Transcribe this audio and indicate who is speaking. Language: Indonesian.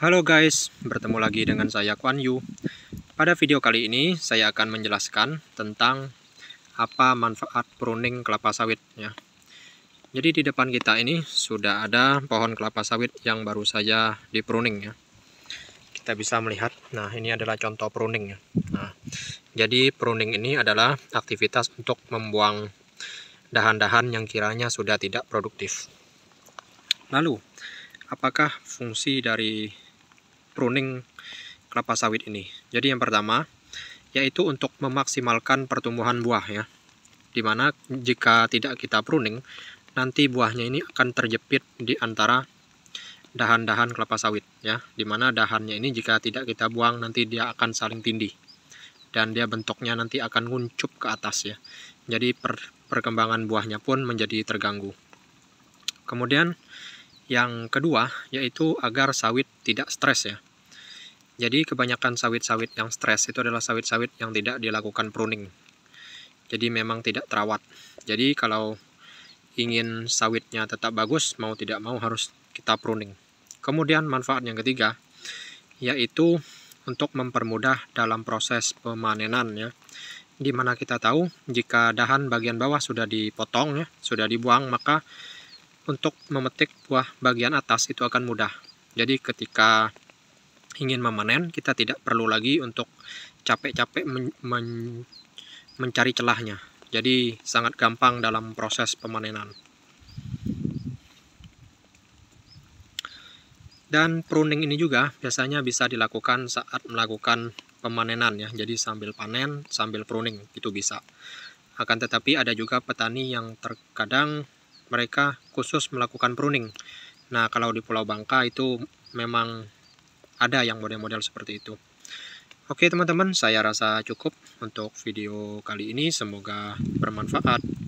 Speaker 1: Halo guys, bertemu lagi dengan saya Kwan Yu. Pada video kali ini saya akan menjelaskan tentang apa manfaat pruning kelapa sawit ya. Jadi di depan kita ini sudah ada pohon kelapa sawit yang baru saja di ya. Kita bisa melihat, nah ini adalah contoh pruning ya. Nah, jadi pruning ini adalah aktivitas untuk membuang dahan-dahan yang kiranya sudah tidak produktif. Lalu, apakah fungsi dari pruning kelapa sawit ini. Jadi yang pertama yaitu untuk memaksimalkan pertumbuhan buah ya. Dimana jika tidak kita pruning, nanti buahnya ini akan terjepit di antara dahan-dahan kelapa sawit ya. Dimana dahannya ini jika tidak kita buang nanti dia akan saling tindih dan dia bentuknya nanti akan nguncup ke atas ya. Jadi per, perkembangan buahnya pun menjadi terganggu. Kemudian yang kedua yaitu agar sawit tidak stres ya. Jadi kebanyakan sawit-sawit yang stres itu adalah sawit-sawit yang tidak dilakukan pruning. Jadi memang tidak terawat. Jadi kalau ingin sawitnya tetap bagus, mau tidak mau harus kita pruning. Kemudian manfaat yang ketiga yaitu untuk mempermudah dalam proses pemanenan ya. dimana kita tahu jika dahan bagian bawah sudah dipotong ya, sudah dibuang maka untuk memetik buah bagian atas itu akan mudah. Jadi ketika ingin memanen, kita tidak perlu lagi untuk capek-capek men men mencari celahnya. Jadi sangat gampang dalam proses pemanenan. Dan pruning ini juga biasanya bisa dilakukan saat melakukan pemanenan ya. Jadi sambil panen, sambil pruning itu bisa. Akan tetapi ada juga petani yang terkadang mereka khusus melakukan pruning. Nah, kalau di Pulau Bangka itu memang ada yang model-model seperti itu. Oke teman-teman, saya rasa cukup untuk video kali ini. Semoga bermanfaat.